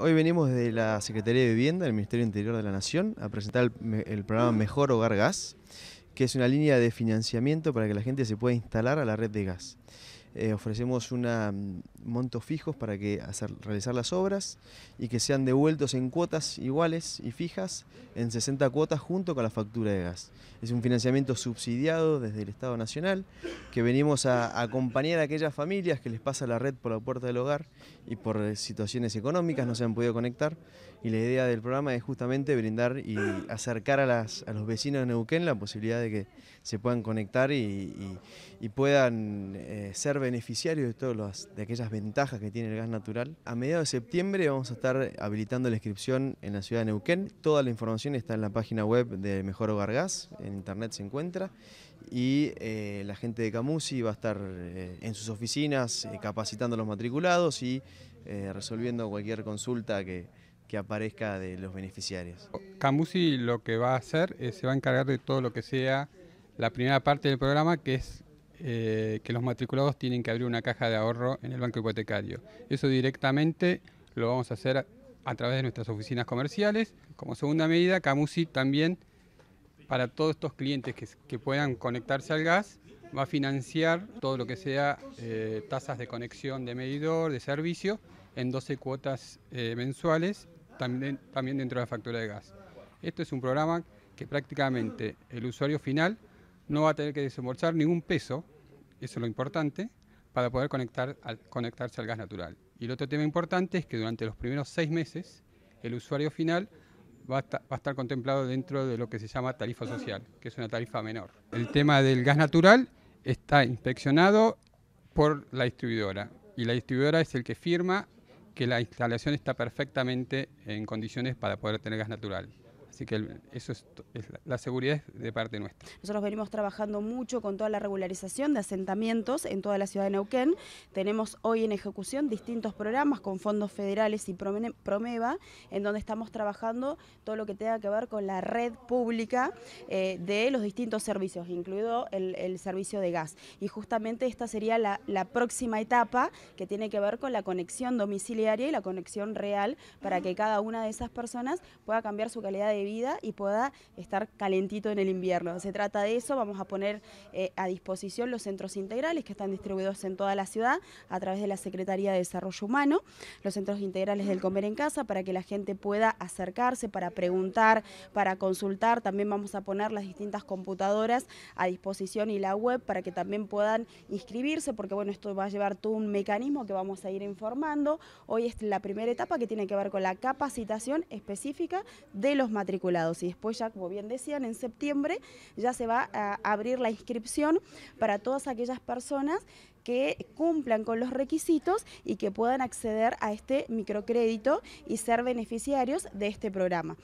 Hoy venimos de la Secretaría de Vivienda del Ministerio Interior de la Nación a presentar el, el, programa mm. Mejor Hogar Gas, que es una línea de financiamiento para que la gente se pueda instalar a la red de gas. Eh, ofrecemos mm, montos fijos para que realizar las obras y que sean devueltos en cuotas iguales y fijas en 60 cuotas junto con la factura de gas. Es un financiamiento subsidiado desde el Estado Nacional que venimos a, acompañar a aquellas familias que les pasa la red por la puerta del hogar y por eh, situaciones económicas no se han podido conectar y la idea del programa es justamente brindar y acercar a, los vecinos de Neuquén la posibilidad de que se puedan conectar y, puedan eh, ser ser beneficiario de todas las, de aquellas ventajas que tiene el gas natural. A mediados de septiembre vamos a estar habilitando la inscripción en la ciudad de Neuquén. Toda la información está en la página web de Mejor Hogar Gas, en internet se encuentra. Y eh, la gente de Camusi va a estar eh, en sus oficinas eh, capacitando a los matriculados y resolviendo cualquier consulta que, que aparezca de los beneficiarios. Camusi lo que va a hacer es se va a encargar de todo lo que sea la primera parte del programa, que es eh, que los matriculados tienen que abrir una caja de ahorro en el banco hipotecario. Eso directamente lo vamos a hacer a través de nuestras oficinas comerciales. Como segunda medida, Camusi también, para todos estos clientes que, puedan conectarse al gas, va a financiar todo lo que sea eh, tasas de conexión de medidor, de servicio, en 12 cuotas eh, mensuales, también, también dentro de la factura de gas. Esto es un programa que prácticamente el usuario final no va a tener que desembolsar ningún peso, eso es lo importante, para poder conectar al, conectarse al gas natural. Y el otro tema importante es que durante los primeros seis meses el usuario final va a, estar contemplado dentro de lo que se llama tarifa social, que es una tarifa menor. El tema del gas natural está inspeccionado por la distribuidora y la distribuidora es el que firma que la instalación está perfectamente en condiciones para poder tener gas natural. Así que eso es, la, seguridad es de parte nuestra. Nosotros venimos trabajando mucho con toda la regularización de asentamientos en toda la ciudad de Neuquén. Tenemos hoy en ejecución distintos programas con fondos federales y Promeva, en donde estamos trabajando todo lo que tenga que ver con la red pública eh, de los distintos servicios, incluido el, servicio de gas. Y justamente esta sería la, la próxima etapa que tiene que ver con la conexión domiciliaria y la conexión real para que cada una de esas personas pueda cambiar su calidad de vida y pueda estar calentito en el invierno. Se trata de eso, vamos a poner eh, a disposición los centros integrales que están distribuidos en toda la ciudad a través de la Secretaría de Desarrollo Humano, los centros integrales del comer en casa para que la gente pueda acercarse, para preguntar, para consultar. También vamos a poner las distintas computadoras a disposición y la web para que también puedan inscribirse, porque bueno, esto va a llevar todo un mecanismo que vamos a ir informando. Hoy es la primera etapa que tiene que ver con la capacitación específica de los materiales y después ya, como bien decían, en septiembre ya se va a abrir la inscripción para todas aquellas personas que cumplan con los requisitos y que puedan acceder a este microcrédito y ser beneficiarios de este programa.